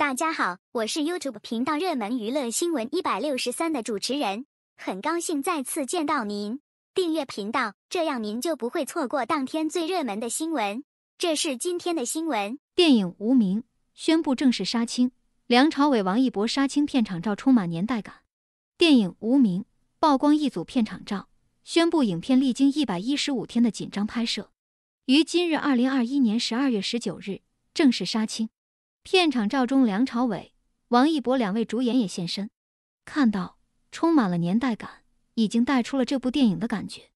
大家好，我是 YouTube 频道热门娱乐新闻一百六十三的主持人，很高兴再次见到您。订阅频道，这样您就不会错过当天最热门的新闻。这是今天的新闻：电影《无名》宣布正式杀青，梁朝伟、王一博杀青片场照充满年代感。电影《无名》曝光一组片场照，宣布影片历经一百一十五天的紧张拍摄，于今日二零二一年十二月十九日正式杀青。片场照中，梁朝伟、王一博两位主演也现身，看到充满了年代感，已经带出了这部电影的感觉。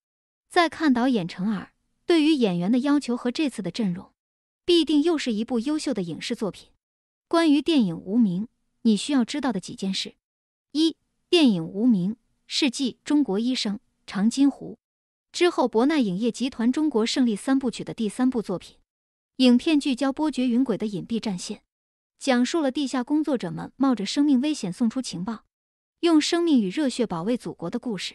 再看导演陈耳对于演员的要求和这次的阵容，必定又是一部优秀的影视作品。关于电影《无名》，你需要知道的几件事：一、电影《无名》是继中国医生、长津湖之后，博纳影业集团中国胜利三部曲的第三部作品。影片聚焦波谲云诡的隐蔽战线。讲述了地下工作者们冒着生命危险送出情报，用生命与热血保卫祖国的故事。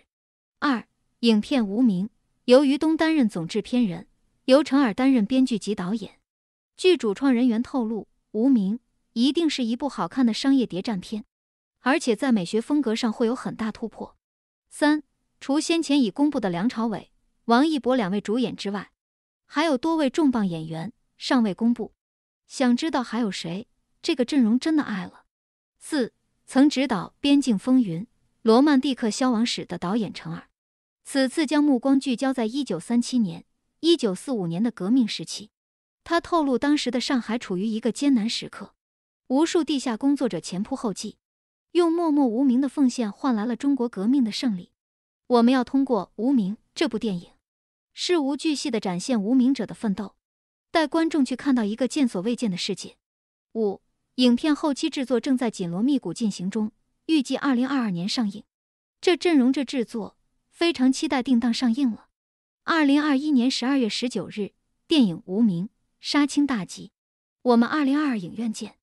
二，影片《无名》由于东担任总制片人，由陈尔担任编剧及导演。据主创人员透露，《无名》一定是一部好看的商业谍战片，而且在美学风格上会有很大突破。三，除先前已公布的梁朝伟、王一博两位主演之外，还有多位重磅演员尚未公布，想知道还有谁？这个阵容真的爱了。四曾执导《边境风云》《罗曼蒂克消亡史》的导演陈尔，此次将目光聚焦在一九三七年、一九四五年的革命时期。他透露，当时的上海处于一个艰难时刻，无数地下工作者前仆后继，用默默无名的奉献换来了中国革命的胜利。我们要通过《无名》这部电影，事无巨细的展现无名者的奋斗，带观众去看到一个见所未见的世界。五。影片后期制作正在紧锣密鼓进行中，预计二零二二年上映。这阵容，这制作，非常期待定档上映了。二零二一年十二月十九日，电影《无名》杀青大吉，我们二零二二影院见。